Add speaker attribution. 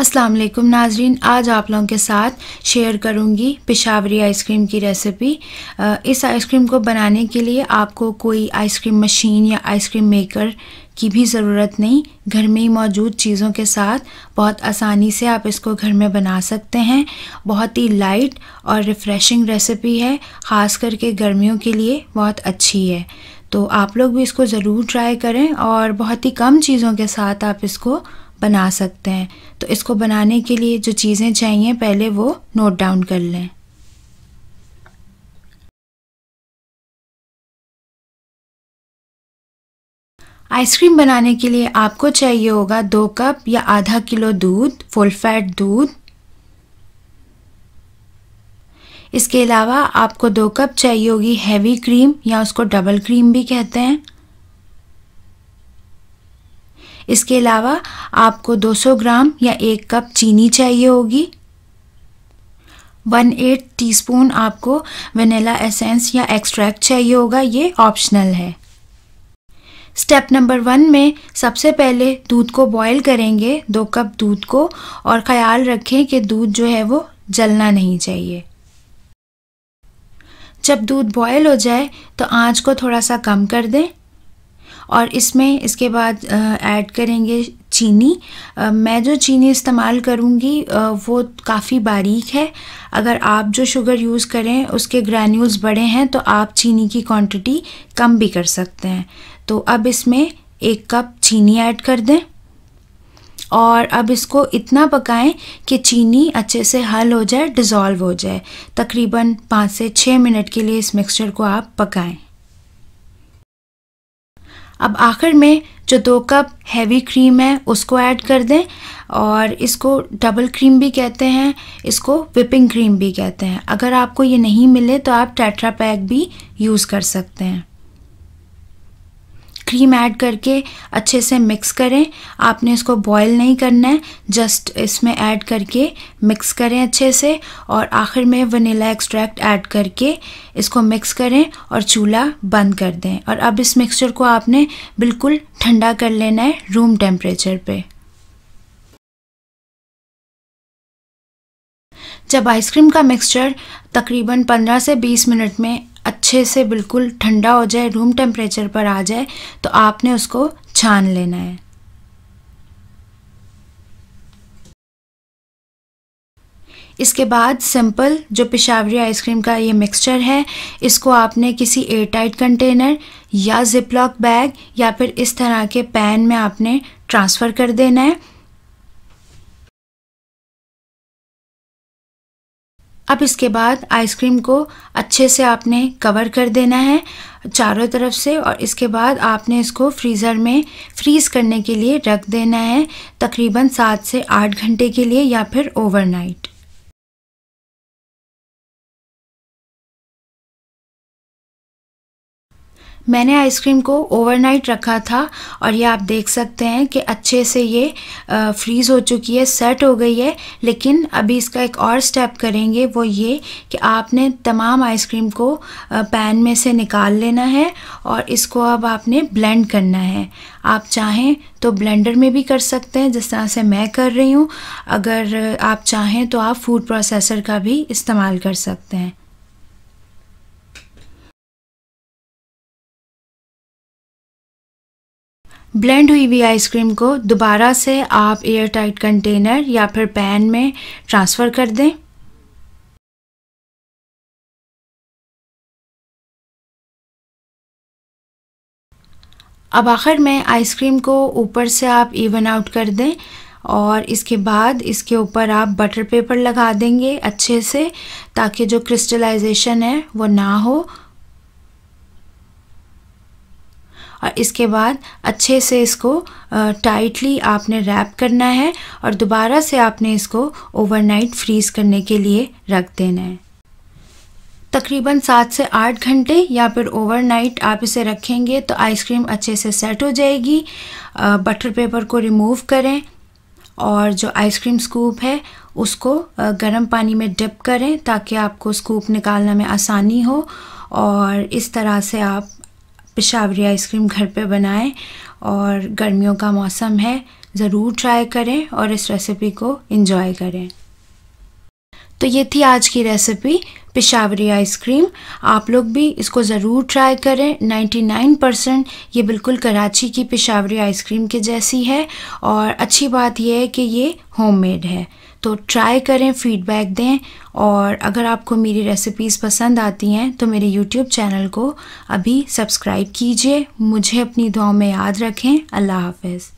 Speaker 1: अस्सलाम वालेकुम नाजरीन आज आप लोगों के साथ शेयर करूंगी पेशावरी आइसक्रीम की रेसिपी इस आइसक्रीम को बनाने के लिए आपको कोई आइसक्रीम मशीन या आइसक्रीम मेकर की भी ज़रूरत नहीं घर में ही मौजूद चीज़ों के साथ बहुत आसानी से आप इसको घर में बना सकते हैं बहुत ही लाइट और रिफ़्रेशिंग रेसिपी है ख़ास करके गर्मियों के लिए बहुत अच्छी है तो आप लोग भी इसको ज़रूर ट्राई करें और बहुत ही कम चीज़ों के साथ आप इसको बना सकते हैं तो इसको बनाने के लिए जो चीज़ें चाहिए पहले वो
Speaker 2: नोट डाउन कर लें आइसक्रीम बनाने के लिए आपको चाहिए
Speaker 1: होगा दो कप या आधा किलो दूध फुल फैट दूध इसके अलावा आपको दो कप चाहिए होगी हैवी क्रीम या उसको डबल क्रीम भी कहते हैं इसके अलावा आपको 200 ग्राम या एक कप चीनी चाहिए होगी वन एट टीस्पून आपको वनीला एसेंस या एक्सट्रैक्ट चाहिए होगा ये ऑप्शनल है स्टेप नंबर वन में सबसे पहले दूध को बॉईल करेंगे दो कप दूध को और ख्याल रखें कि दूध जो है वो जलना नहीं चाहिए जब दूध बॉयल हो जाए तो आंच को थोड़ा सा कम कर दें और इसमें इसके बाद ऐड करेंगे चीनी आ, मैं जो चीनी इस्तेमाल करूँगी वो काफ़ी बारीक है अगर आप जो शुगर यूज़ करें उसके ग्रैन्यूल्स बड़े हैं तो आप चीनी की क्वांटिटी कम भी कर सकते हैं तो अब इसमें एक कप चीनी ऐड कर दें और अब इसको इतना पकाएं कि चीनी अच्छे से हल हो जाए डिज़ोल्व हो जाए तकरीबन पाँच से छः मिनट के लिए इस मिक्सचर को आप पकाएं अब आखिर में जो दो कप हैवी क्रीम है उसको ऐड कर दें और इसको डबल क्रीम भी कहते हैं इसको विपिंग क्रीम भी कहते हैं अगर आपको ये नहीं मिले तो आप टेट्रा पैक भी यूज़ कर सकते हैं क्रीम ऐड करके अच्छे से मिक्स करें आपने इसको बॉईल नहीं करना है जस्ट इसमें ऐड करके मिक्स करें अच्छे से और आखिर में वनीला एक्सट्रैक्ट ऐड करके इसको मिक्स करें और चूल्हा बंद कर दें और अब इस मिक्सचर को आपने बिल्कुल ठंडा कर लेना है रूम टेम्परेचर पे जब आइसक्रीम का मिक्सचर तकरीबन 15 से 20 मिनट में अच्छे से बिल्कुल ठंडा हो जाए रूम टेम्परेचर पर आ जाए तो आपने उसको छान लेना है इसके बाद सिंपल जो पिशावरी आइसक्रीम का ये मिक्सचर है इसको आपने किसी एयरटाइट कंटेनर या जिपलॉक बैग या फिर इस तरह के पैन में आपने ट्रांसफ़र
Speaker 2: कर देना है अब इसके बाद आइसक्रीम को अच्छे से आपने कवर कर देना है
Speaker 1: चारों तरफ से और इसके बाद आपने इसको फ्रीज़र में फ्रीज़ करने के लिए रख देना
Speaker 2: है तकरीबन सात से आठ घंटे के लिए या फिर ओवरनाइट मैंने आइसक्रीम को ओवरनाइट रखा था और ये आप देख सकते हैं कि अच्छे
Speaker 1: से ये फ्रीज़ हो चुकी है सेट हो गई है लेकिन अभी इसका एक और स्टेप करेंगे वो ये कि आपने तमाम आइसक्रीम को पैन में से निकाल लेना है और इसको अब आपने ब्लेंड करना है आप चाहें तो ब्लेंडर में भी कर सकते हैं जिस तरह से मैं कर रही हूँ अगर आप चाहें तो आप फूड प्रोसेसर
Speaker 2: का भी इस्तेमाल कर सकते हैं ब्लेंड हुई हुई आइसक्रीम को दोबारा से आप एयर टाइट कंटेनर या फिर पैन में ट्रांसफ़र कर दें अब आखिर में आइसक्रीम को ऊपर से आप इवन
Speaker 1: आउट कर दें और इसके बाद इसके ऊपर आप बटर पेपर लगा देंगे अच्छे से ताकि जो क्रिस्टलाइजेशन है वो ना हो और इसके बाद अच्छे से इसको टाइटली आपने रैप करना है और दोबारा से आपने इसको ओवरनाइट फ्रीज़ करने के लिए रख देना है तकरीबन सात से आठ घंटे या फिर ओवरनाइट आप इसे रखेंगे तो आइसक्रीम अच्छे से सेट हो जाएगी बटर पेपर को रिमूव करें और जो आइसक्रीम स्कूप है उसको गर्म पानी में डिप करें ताकि आपको स्कूप निकालने में आसानी हो और इस तरह से आप पिशावरी आइसक्रीम घर पे बनाएं और गर्मियों का मौसम है ज़रूर ट्राई करें और इस रेसिपी को इन्जॉय करें तो ये थी आज की रेसिपी पिशावरी आइसक्रीम आप लोग भी इसको ज़रूर ट्राई करें 99 परसेंट ये बिल्कुल कराची की पिशावरी आइसक्रीम के जैसी है और अच्छी बात यह है कि ये होममेड है तो ट्राई करें फीडबैक दें और अगर आपको मेरी रेसिपीज़ पसंद आती हैं तो मेरे यूट्यूब चैनल को अभी
Speaker 2: सब्सक्राइब कीजिए मुझे अपनी दुआ में याद रखें अल्लाह हाफिज़